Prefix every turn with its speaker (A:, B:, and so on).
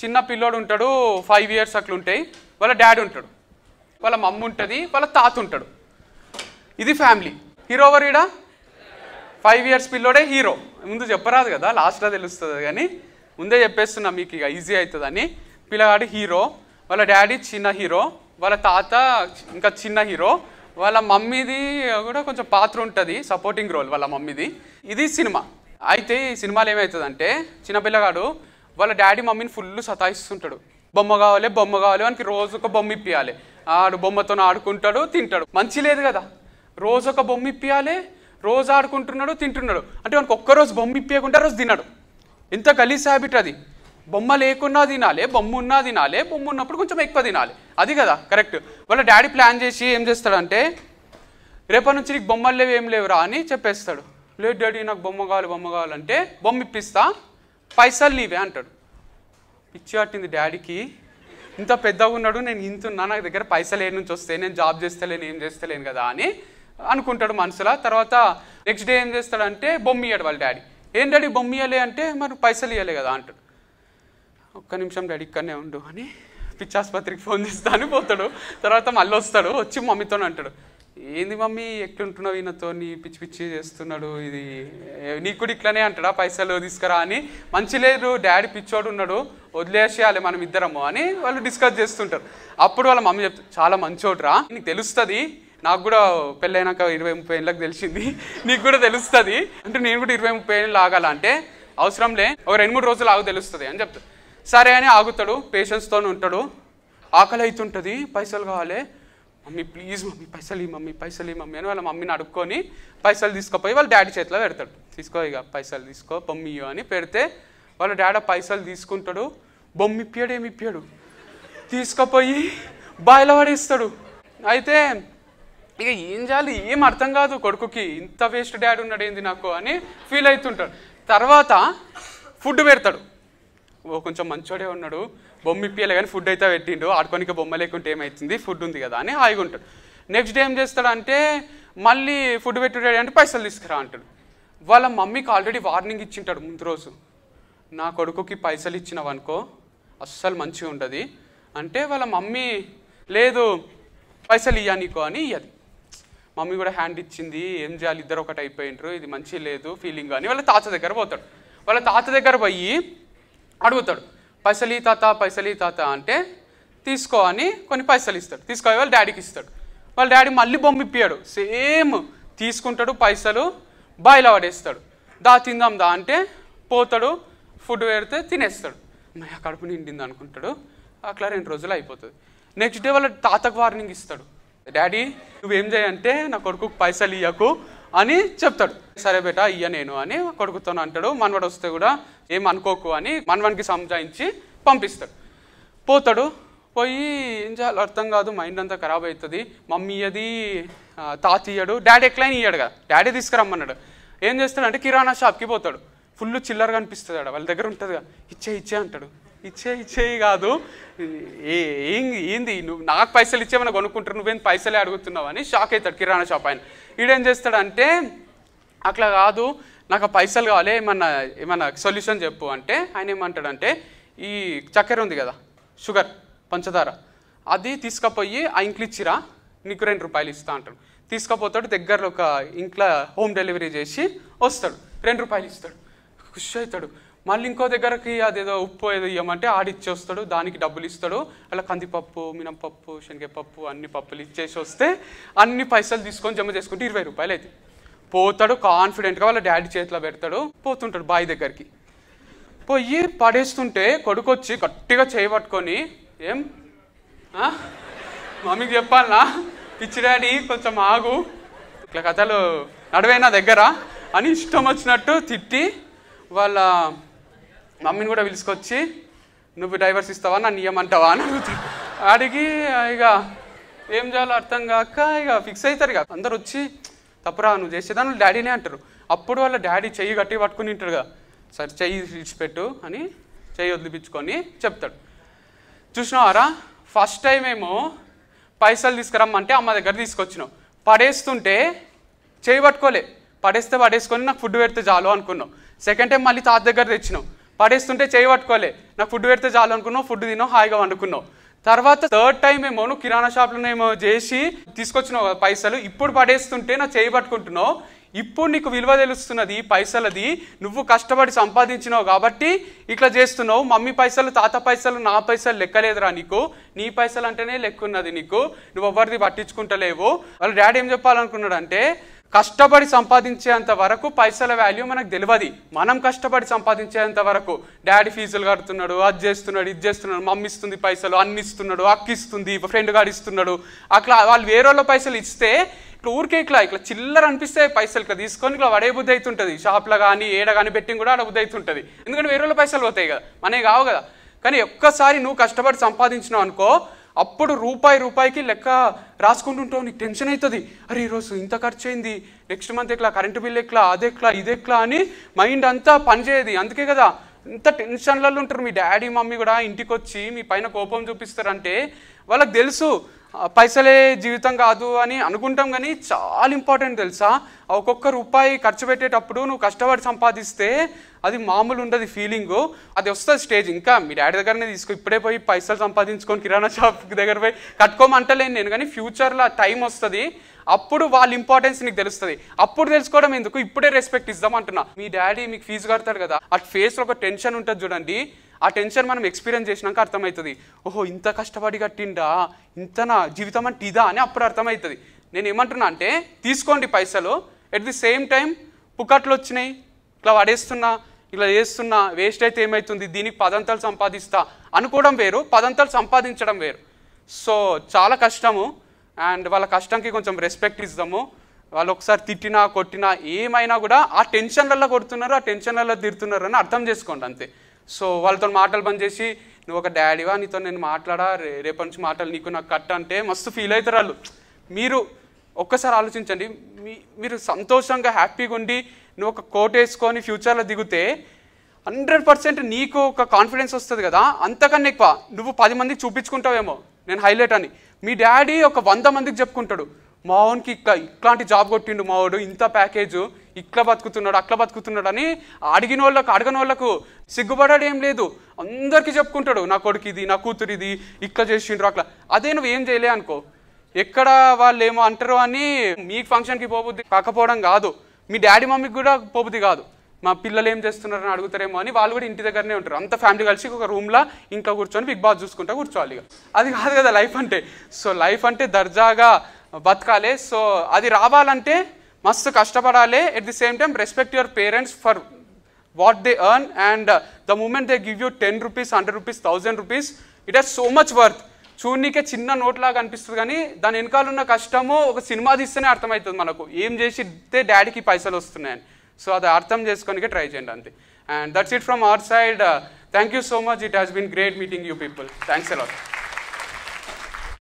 A: చిన్న పిల్లోడు ఉంటాడు ఫైవ్ ఇయర్స్ అట్లుంటాయి వాళ్ళ డాడీ ఉంటాడు వాళ్ళ మమ్మ ఉంటుంది వాళ్ళ తాత ఉంటాడు ఇది ఫ్యామిలీ హీరో ఎవరిడా ఫైవ్ ఇయర్స్ పిల్లోడే హీరో ముందు చెప్పరాదు కదా లాస్ట్లో తెలుస్తుంది కానీ ముందే చెప్పేస్తున్నా మీకు ఇక ఈజీ అవుతుందని పిల్లగాడు హీరో వాళ్ళ డాడీ చిన్న హీరో వాళ్ళ తాత ఇంకా చిన్న హీరో వాళ్ళ మమ్మీది కూడా కొంచెం పాత్ర ఉంటుంది సపోర్టింగ్ రోల్ వాళ్ళ మమ్మీది ఇది సినిమా అయితే ఈ సినిమాలో ఏమవుతుందంటే చిన్నపిల్లగాడు వాళ్ళ డాడీ మమ్మీని ఫుల్ సతాయిస్తుంటాడు బొమ్మ కావాలి బొమ్మ కావాలి వానికి రోజు ఒక బొమ్మ ఇప్పియాలి ఆడు బొమ్మతో ఆడుకుంటాడు తింటాడు మంచి లేదు కదా రోజు ఒక బొమ్మ ఇప్పియాలి రోజు ఆడుకుంటున్నాడు తింటున్నాడు అంటే మనకు ఒక్కరోజు బొమ్మ ఇప్పేయకుండా రోజు తినడు ఎంత కలిసి హ్యాబిట్ అది బొమ్మ లేకున్నా తినాలి బొమ్మ ఉన్నా తినాలి బొమ్మ ఉన్నప్పుడు కొంచెం ఎక్కువ తినాలి అది కదా కరెక్ట్ వాళ్ళ డాడీ ప్లాన్ చేసి ఏం చేస్తాడంటే రేపటి నుంచి నీకు బొమ్మలు లేవు ఏం లేవురా అని చెప్పేస్తాడు లేదు డాడీ నాకు బొమ్మ కావాలి బొమ్మ కావాలంటే బొమ్మ ఇప్పిస్తా పైసలు నీవే అంటాడు పిచ్చి పట్టింది డాడీకి ఇంత పెద్దగా ఉన్నాడు నేను ఇంత ఉన్నా నా దగ్గర పైసలు ఏ నుంచి వస్తే నేను జాబ్ చేస్తలేను ఏం చేస్తలేను కదా అని అనుకుంటాడు మనసులో తర్వాత నెక్స్ట్ డే ఏం చేస్తాడంటే బొమ్మ ఇయ్యాడు వాళ్ళ డాడీ ఏం డాడీ బొమ్మ ఇయ్యలే అంటే మరి పైసలు ఇవ్వలే కదా అంటాడు ఒక్క నిమిషం డాడీ ఇక్కడనే ఉండు అని పిచ్చాసుపత్రికి ఫోన్ చేస్తా అని పోతాడు తర్వాత మళ్ళీ వస్తాడు వచ్చి మమ్మీతో అంటాడు ఏంది మమ్మీ ఎట్లుంటున్నావు ఈయనతో పిచ్చి పిచ్చి చేస్తున్నాడు ఇది నీకు కూడా ఇట్లనే అంటాడా పైసలు తీసుకురా అని మంచి లేదు డాడీ పిచ్చోడు ఉన్నాడు వదిలేసేయాలి మనం ఇద్దరము అని వాళ్ళు డిస్కస్ చేస్తుంటారు అప్పుడు వాళ్ళ మమ్మీ చెప్తారు చాలా మంచోడ్రా నీకు తెలుస్తుంది నాకు కూడా పెళ్ళైనాక ఇరవై ముప్పై ఏళ్ళకి తెలిసింది నీకు కూడా తెలుస్తుంది అంటే నేను కూడా ఇరవై ముప్పై ఏళ్ళు ఆగాలంటే అవసరంలే ఒక రెండు మూడు రోజులు ఆగు తెలుస్తుంది అని చెప్తారు సరే అని ఆగుతాడు పేషెన్స్తో ఉంటాడు ఆకలి అవుతుంటుంది పైసలు కావాలి మమ్మీ ప్లీజ్ మమ్మీ పైసలు మమ్మీ పైసలు మమ్మీ అని వాళ్ళ మమ్మీని అడుక్కొని పైసలు తీసుకుపోయి వాళ్ళ డాడీ చేతిలో పెడతాడు తీసుకో ఇక పైసలు తీసుకో బొమ్మియో అని పెడితే వాళ్ళ డాడీ పైసలు తీసుకుంటాడు బొమ్మి ఇప్పాడు ఏమి ఇప్పాడు తీసుకుపోయి బాయిలో పడేస్తాడు అయితే ఇక ఏం చేయాలి ఏం అర్థం కాదు కొడుకుకి ఇంత వేస్ట్ డాడీ ఉన్నాడు ఏంది నాకు అని ఫీల్ అవుతుంటాడు తర్వాత ఫుడ్ పెడతాడు ఓ కొంచెం మంచోడే ఉన్నాడు బొమ్మ ఇప్పియలే కానీ ఫుడ్ అయితే పెట్టిండు ఆడుకోనికే బొమ్మ లేకుంటే ఏమైతుంది ఫుడ్ ఉంది కదా అని హాయిగా ఉంటాడు నెక్స్ట్ డే ఏం చేస్తాడంటే మళ్ళీ ఫుడ్ పెట్టుడాడు అంటే పైసలు తీసుకురా అంటాడు వాళ్ళ మమ్మీకి ఆల్రెడీ వార్నింగ్ ఇచ్చింటాడు ముందు రోజు నా కొడుకుకి పైసలు ఇచ్చినవనుకో అస్సలు మంచిగా ఉండదు అంటే వాళ్ళ మమ్మీ లేదు పైసలు ఇయ్యా నీకో అని ఇయ్యది మమ్మీ కూడా హ్యాండ్ ఇచ్చింది ఏం చేయాలి ఇద్దరు ఒకటి అయిపోయినరు ఇది మంచి లేదు ఫీలింగ్ అని వాళ్ళ తాత దగ్గర పోతాడు వాళ్ళ తాత దగ్గర పోయి అడుగుతాడు పైసలు ఈ తాత పైసలు ఈ తాత అంటే తీసుకో అని కొన్ని పైసలు ఇస్తాడు తీసుకో వాళ్ళ డాడీకి ఇస్తాడు వాళ్ళ డాడీ మళ్ళీ బొమ్మ ఇప్పాడు సేమ్ తీసుకుంటాడు పైసలు బాయిలో పడేస్తాడు దా తిందాం దా అంటే పోతాడు ఫుడ్ పెడితే తినేస్తాడు మయ కడుపు నిండింది అనుకుంటాడు అట్లా రెండు రోజులు అయిపోతుంది నెక్స్ట్ డే వాళ్ళ తాతకు వార్నింగ్ ఇస్తాడు డాడీ నువ్వేం చేయంటే నా కొడుకు పైసలు ఇయ్యకు అని చెప్తాడు సరే బేట ఇయ్య నేను అని కొడుకుతో అంటాడు మనవాడు వస్తే కూడా ఏం అనుకోకు అని మనవానికి సంజాయించి పంపిస్తాడు పోతాడు పోయి ఏం చేయాలి అర్థం కాదు మైండ్ అంతా ఖరాబ్ అవుతుంది మమ్మీ అది తాత ఇయ్యాడు డాడీ ఎక్లైన్ ఇయ్యాడు కదా డాడీ తీసుకురమ్మన్నాడు ఏం చేస్తాడంటే కిరాణా షాప్కి పోతాడు ఫుల్ చిల్లర కనిపిస్తుంది వాళ్ళ దగ్గర ఉంటుంది ఇచ్చే ఇచ్చే అంటాడు ఇచ్చే ఇచ్చేయి కాదు ఏం ఏంది నువ్వు నాకు పైసలు ఇచ్చేమని కొనుక్కుంటారు నువ్వేం పైసలే అడుగుతున్నావు అని షాక్ అవుతాడు కిరాణా షాప్ ఆయన ఈడేం చేస్తాడంటే అట్లా కాదు నాకు పైసలు కావాలి ఏమన్నా ఏమన్నా సొల్యూషన్ చెప్పు అంటే ఆయన ఏమంటాడంటే ఈ చక్కెర ఉంది కదా షుగర్ పంచదార అది తీసుకపోయి ఆ ఇంక్లు ఇచ్చిరా నీకు రెండు రూపాయలు ఇస్తా అంటాడు తీసుకుపోతాడు దగ్గరలో ఒక ఇంట్లో హోమ్ డెలివరీ చేసి వస్తాడు రెండు రూపాయలు ఇస్తాడు ఖుషి అవుతాడు మళ్ళీ ఇంకో దగ్గరకి అదేదో ఉప్పు ఏదో ఇవ్వమంటే ఆడిచ్చేస్తాడు దానికి డబ్బులు ఇస్తాడు అలా కందిపప్పు మినపప్పు శనగపప్పు అన్ని పప్పులు ఇచ్చేసి వస్తే అన్ని పైసలు తీసుకొని జమ చేసుకుంటే ఇరవై రూపాయలు అయితే పోతాడు కాన్ఫిడెంట్గా వాళ్ళ డాడీ చేతిలో పెడతాడు పోతుంటాడు బాయ్ దగ్గరికి పోయి పడేస్తుంటే కొడుకు వచ్చి గట్టిగా చేయబట్టుకొని ఏం మమ్మీకి చెప్పాలనా పిచ్చి డాడీ కొంచెం ఆగు ఇట్లా కథలు నడవే నా దగ్గర అని ఇష్టం వచ్చినట్టు తిట్టి వాళ్ళ మమ్మీని కూడా పిలుచుకొచ్చి నువ్వు డైవర్స్ ఇస్తావా నా నియం అంటావా అని అడిగి ఇక ఏం చేయాలో అర్థం కాక ఇక ఫిక్స్ అవుతారు ఇక అందరు వచ్చి తప్పురా నువ్వు చేసేదాన్ని డాడీనే అంటారు అప్పుడు వాళ్ళ డాడీ చెయ్యి గట్టి పట్టుకుని ఉంటాడు కదా సరే చెయ్యి విడిచిపెట్టు అని చెయ్యి వదిలిపించుకొని చెప్తాడు చూసినవారా ఫస్ట్ టైం ఏమో పైసలు తీసుకురమ్మంటే అమ్మ దగ్గర తీసుకొచ్చినావు పడేస్తుంటే చేయి పట్టుకోలే పడేస్తే పడేసుకొని నాకు ఫుడ్ పెడితే చాలు అనుకున్నావు సెకండ్ టైం మళ్ళీ తాత దగ్గర తెచ్చినావు పడేస్తుంటే చేయబట్టుకోలే నాకు ఫుడ్ పెడితే చాలు అనుకున్నావు ఫుడ్ తినో హాయిగా వండుకున్నావు తర్వాత థర్డ్ టైం ఏమో నువ్వు కిరాణా షాప్లోనేమో చేసి తీసుకొచ్చినావు పైసలు ఇప్పుడు పడేస్తుంటే నా చేయి పట్టుకుంటున్నావు ఇప్పుడు నీకు విలువ తెలుస్తున్నది పైసలది నువ్వు కష్టపడి సంపాదించినావు కాబట్టి ఇట్లా చేస్తున్నావు మమ్మీ పైసలు తాత పైసలు నా పైసలు లెక్కలేదురా నీకు నీ పైసలు అంటేనే లెక్కున్నది నీకు నువ్వు ఎవరిది పట్టించుకుంటలేవు వాళ్ళ డాడీ ఏం చెప్పాలనుకున్నాడంటే కష్టపడి సంపాదించేంత వరకు పైసల వాల్యూ మనకు తెలియదు మనం కష్టపడి సంపాదించేంత వరకు డాడీ ఫీజులు కడుతున్నాడు అది చేస్తున్నాడు ఇది చేస్తున్నాడు మమ్మీ ఇస్తుంది పైసలు అన్ని ఇస్తున్నాడు అక్కిస్తుంది ఫ్రెండ్ గారు ఇస్తున్నాడు అట్లా వాళ్ళు వేరే పైసలు ఇస్తే ఇట్లా ఊరికే ఇట్లా ఇట్లా చిల్లర అనిపిస్తే పైసలు ఇట్లా తీసుకొని ఇట్లా వడే బుద్ధి అవుతుంటుంది షాప్లో కానీ ఏడ కానీ బెట్టింగ్ కూడా అక్కడ బుద్ధి ఉంటుంది ఎందుకంటే వేరే పైసలు పోతాయి కదా మనే కావు కదా కానీ ఒక్కసారి నువ్వు కష్టపడి సంపాదించినావు అనుకో అప్పుడు రూపాయి రూపాయికి లెక్క రాసుకుంటుంటావు నీకు టెన్షన్ అవుతుంది అరే ఈరోజు ఇంత ఖర్చు అయింది నెక్స్ట్ మంత్ ఎట్లా కరెంటు బిల్ ఎట్లా ఇది ఇదెక్లా అని మైండ్ అంతా పనిచేయదు అందుకే కదా ఇంత టెన్షన్లలో ఉంటారు మీ డాడీ మమ్మీ కూడా ఇంటికి వచ్చి మీ పైన కోపం చూపిస్తారంటే వాళ్ళకి తెలుసు పైసలే జీవితం కాదు అని అనుకుంటాం కానీ చాలా ఇంపార్టెంట్ తెలుసా ఒక్కొక్క రూపాయి ఖర్చు పెట్టేటప్పుడు నువ్వు కష్టపడి సంపాదిస్తే అది మామూలు ఉండదు ఫీలింగు అది వస్తుంది స్టేజ్ ఇంకా మీ డాడీ దగ్గరనే తీసుకో ఇప్పుడే పోయి పైసలు సంపాదించుకొని కిరాణా షాప్ దగ్గర పోయి కట్టుకోమంటలేను నేను కానీ ఫ్యూచర్లో టైం వస్తుంది అప్పుడు వాళ్ళ ఇంపార్టెన్స్ నీకు తెలుస్తుంది అప్పుడు తెలుసుకోవడం ఎందుకు ఇప్పుడే రెస్పెక్ట్ ఇద్దాం అంటున్నా మీ డాడీ మీకు ఫీజు కడతాడు కదా ఆ ఫేస్లో ఒక టెన్షన్ ఉంటుంది చూడండి ఆ టెన్షన్ మనం ఎక్స్పీరియన్స్ చేసినాక అర్థమవుతుంది ఓహో ఇంత కష్టపడి కట్టిండా ఇంత నా జీవితం అంటే ఇదా అని అప్పుడు అర్థమవుతుంది నేను ఏమంటున్నా అంటే తీసుకోండి పైసలు ఎట్ ది సేమ్ టైం పుకట్లు వచ్చినాయి ఇట్లా పడేస్తున్నా ఇలా చేస్తున్నా వేస్ట్ అయితే ఏమవుతుంది దీనికి పదంతలు సంపాదిస్తా అనుకోవడం వేరు పదంతలు సంపాదించడం వేరు సో చాలా కష్టము అండ్ వాళ్ళ కష్టంకి కొంచెం రెస్పెక్ట్ ఇస్తాము వాళ్ళు ఒకసారి తిట్టినా కొట్టినా ఏమైనా కూడా ఆ టెన్షన్లలో కొడుతున్నారు ఆ టెన్షన్లలో తిరుతున్నారు అని అర్థం చేసుకోండి అంతే సో వాళ్ళతో మాటలు బంద్ చేసి నువ్వు ఒక డాడీవా నీతో నేను మాట్లాడా రే రేపటి నుంచి మాటలు నీకు నాకు కట్ అంటే మస్తు ఫీల్ అవుతారు వాళ్ళు మీరు ఒక్కసారి ఆలోచించండి మీ మీరు సంతోషంగా హ్యాపీగా ఉండి నువ్వు ఒక కోట్ వేసుకొని ఫ్యూచర్లో దిగితే హండ్రెడ్ పర్సెంట్ నీకు ఒక కాన్ఫిడెన్స్ వస్తుంది కదా అంతకన్నా ఎక్కువ నువ్వు పది మందికి చూపించుకుంటావేమో నేను హైలైట్ అని మీ డాడీ ఒక వంద మందికి చెప్పుకుంటాడు మావోనికి ఇట్లా ఇట్లాంటి జాబ్ కొట్టిండు మావాడు ఇంత ప్యాకేజ్ ఇట్లా బతుకుతున్నాడు అట్లా బతుకుతున్నాడు అని అడిగిన వాళ్ళకు అడగని వాళ్ళకు సిగ్గుపడాడు ఏం లేదు అందరికీ చెప్పుకుంటాడు నా కొడుకు ఇది నా కూతురు ఇది ఇట్లా చేసిండ్రు అట్లా అదే నువ్వు ఏం చేయలే అనుకో ఎక్కడ వాళ్ళు ఏమో అంటారు అని మీకు ఫంక్షన్కి పోబుద్ది కాకపోవడం కాదు మీ డాడీ మమ్మీకి కూడా పోపుది కాదు మా పిల్లలు ఏం చేస్తున్నారు అని అడుగుతారేమో అని వాళ్ళు కూడా ఇంటి దగ్గరనే ఉంటారు అంత ఫ్యామిలీ కలిసి ఒక రూమ్లో ఇంకా కూర్చొని బిగ్ బాస్ చూసుకుంటా కూర్చోవాలి అది కాదు కదా లైఫ్ అంటే సో లైఫ్ అంటే దర్జాగా బతకాలి సో అది రావాలంటే మస్తు కష్టపడాలి at the same time respect your parents for what they earn and the moment they give you ten rupees hundred rupees thousand rupees it has so much worth చూడనీకే చిన్న నోట్లాగా అనిపిస్తుంది కానీ దాని వెనకాల ఉన్న కష్టము ఒక సినిమా తీస్తేనే అర్థమవుతుంది మనకు ఏం చేసితే డాడీకి పైసలు వస్తున్నాయని సో అది అర్థం చేసుకోనికి ట్రై చేయండి అంతే and that's it from our side thank you so much it has been great meeting you people thanks ఎలా